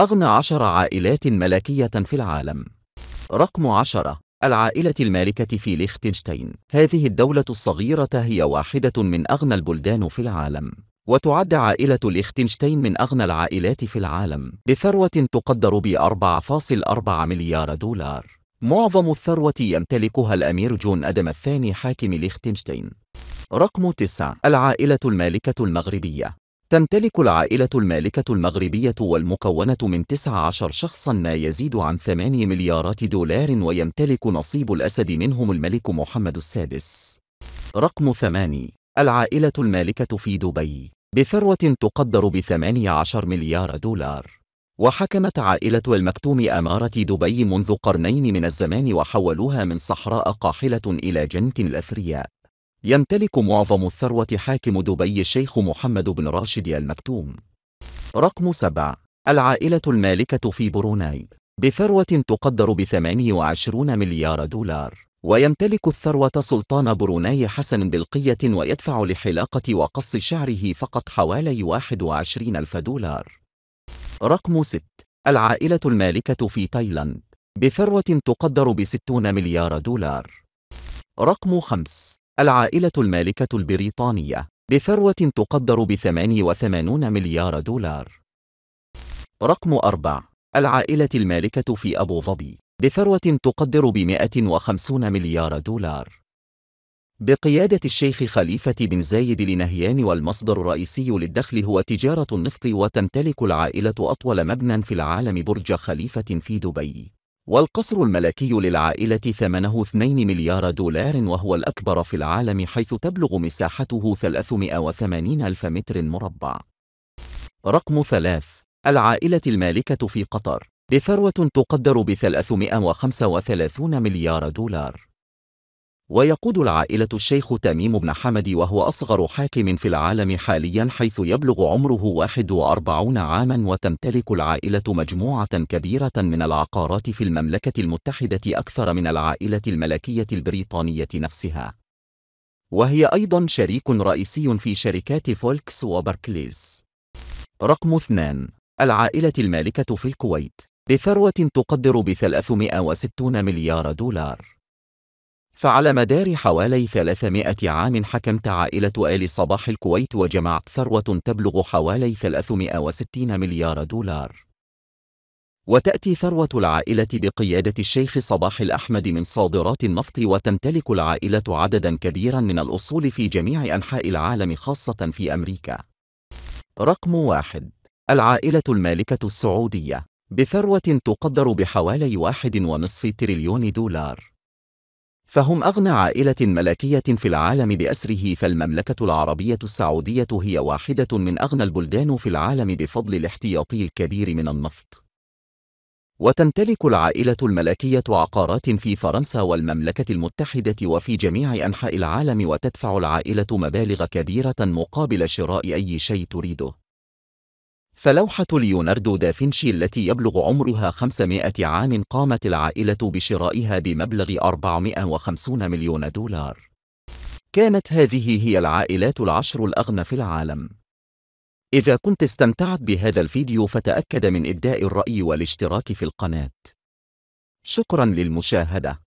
أغنى عشر عائلات ملكية في العالم رقم عشرة العائلة المالكة في ليختنشتين هذه الدولة الصغيرة هي واحدة من أغنى البلدان في العالم وتعد عائلة ليختنشتين من أغنى العائلات في العالم بثروة تقدر ب 4.4 مليار دولار معظم الثروة يمتلكها الأمير جون أدم الثاني حاكم ليختنشتين رقم 9 العائلة المالكة المغربية تمتلك العائلة المالكة المغربية والمكونة من 19 شخصاً ما يزيد عن 8 مليارات دولار ويمتلك نصيب الأسد منهم الملك محمد السادس. رقم 8 العائلة المالكة في دبي بثروة تقدر ب 18 مليار دولار. وحكمت عائلة المكتوم أمارة دبي منذ قرنين من الزمان وحولوها من صحراء قاحلة إلى جنة الأثرياء يمتلك معظم الثروة حاكم دبي الشيخ محمد بن راشد المكتوم. رقم 7 العائلة المالكة في بروناي بثروة تقدر ب 28 مليار دولار ويمتلك الثروة سلطان بروناي حسن بلقية ويدفع لحلاقة وقص شعره فقط حوالي 21 ألف دولار رقم 6 العائلة المالكة في تايلاند بثروة تقدر ب 60 مليار دولار رقم 5 العائلة المالكة البريطانية بثروة تقدر ب 88 مليار دولار رقم 4 العائلة المالكة في أبو ظبي بثروة تقدر ب 150 مليار دولار بقيادة الشيخ خليفة بن زايد لنهيان والمصدر الرئيسي للدخل هو تجارة النفط وتمتلك العائلة أطول مبنى في العالم برج خليفة في دبي والقصر الملكي للعائلة ثمنه 2 مليار دولار وهو الأكبر في العالم حيث تبلغ مساحته 380 ألف متر مربع رقم 3 العائلة المالكة في قطر بثروة تقدر ب 335 مليار دولار ويقود العائلة الشيخ تميم بن حمد وهو أصغر حاكم في العالم حاليا حيث يبلغ عمره 41 عاما وتمتلك العائلة مجموعة كبيرة من العقارات في المملكة المتحدة أكثر من العائلة الملكية البريطانية نفسها وهي أيضا شريك رئيسي في شركات فولكس وبركليز رقم 2 العائلة المالكة في الكويت بثروة تقدر ب 360 مليار دولار فعلى مدار حوالي 300 عام حكمت عائلة آل صباح الكويت وجمعت ثروة تبلغ حوالي 360 مليار دولار وتأتي ثروة العائلة بقيادة الشيخ صباح الأحمد من صادرات النفط وتمتلك العائلة عددا كبيرا من الأصول في جميع أنحاء العالم خاصة في أمريكا رقم واحد العائلة المالكة السعودية بثروة تقدر بحوالي واحد ونصف تريليون دولار فهم أغنى عائلة ملكية في العالم بأسره فالمملكة العربية السعودية هي واحدة من أغنى البلدان في العالم بفضل الاحتياطي الكبير من النفط وتمتلك العائلة الملكية عقارات في فرنسا والمملكة المتحدة وفي جميع أنحاء العالم وتدفع العائلة مبالغ كبيرة مقابل شراء أي شيء تريده فلوحة ليوناردو دافنشي التي يبلغ عمرها 500 عام قامت العائلة بشرائها بمبلغ 450 مليون دولار. كانت هذه هي العائلات العشر الأغنى في العالم. إذا كنت استمتعت بهذا الفيديو فتأكد من إبداء الرأي والاشتراك في القناة. شكرا للمشاهدة.